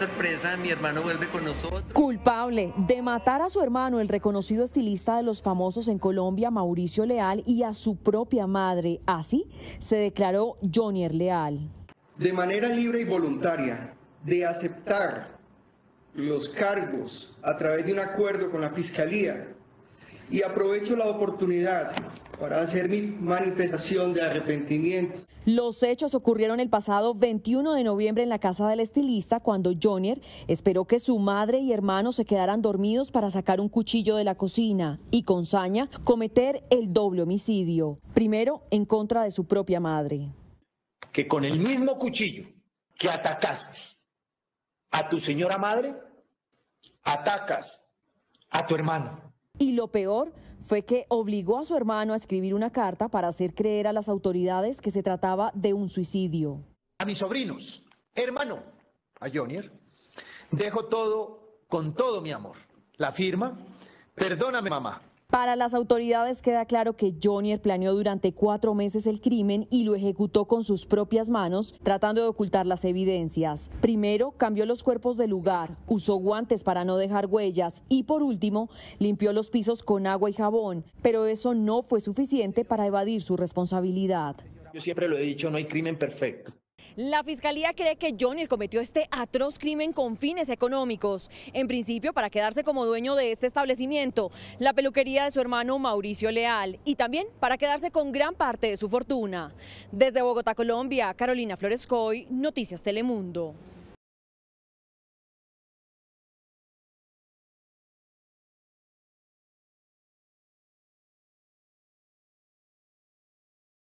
Sorpresa, mi hermano vuelve con nosotros. Culpable de matar a su hermano, el reconocido estilista de los famosos en Colombia, Mauricio Leal, y a su propia madre. Así se declaró Jonier Leal. De manera libre y voluntaria, de aceptar los cargos a través de un acuerdo con la Fiscalía y aprovecho la oportunidad para hacer mi manifestación de arrepentimiento. Los hechos ocurrieron el pasado 21 de noviembre en la casa del estilista cuando Jonier esperó que su madre y hermano se quedaran dormidos para sacar un cuchillo de la cocina y con saña cometer el doble homicidio, primero en contra de su propia madre. Que con el mismo cuchillo que atacaste a tu señora madre, atacas a tu hermano y lo peor fue que obligó a su hermano a escribir una carta para hacer creer a las autoridades que se trataba de un suicidio. A mis sobrinos, hermano, a Jonier, dejo todo con todo mi amor. La firma, perdóname mamá, para las autoridades queda claro que Jonier planeó durante cuatro meses el crimen y lo ejecutó con sus propias manos, tratando de ocultar las evidencias. Primero, cambió los cuerpos de lugar, usó guantes para no dejar huellas y por último, limpió los pisos con agua y jabón, pero eso no fue suficiente para evadir su responsabilidad. Yo siempre lo he dicho, no hay crimen perfecto. La fiscalía cree que Johnny cometió este atroz crimen con fines económicos, en principio para quedarse como dueño de este establecimiento, la peluquería de su hermano Mauricio Leal y también para quedarse con gran parte de su fortuna. Desde Bogotá, Colombia, Carolina Coy, Noticias Telemundo.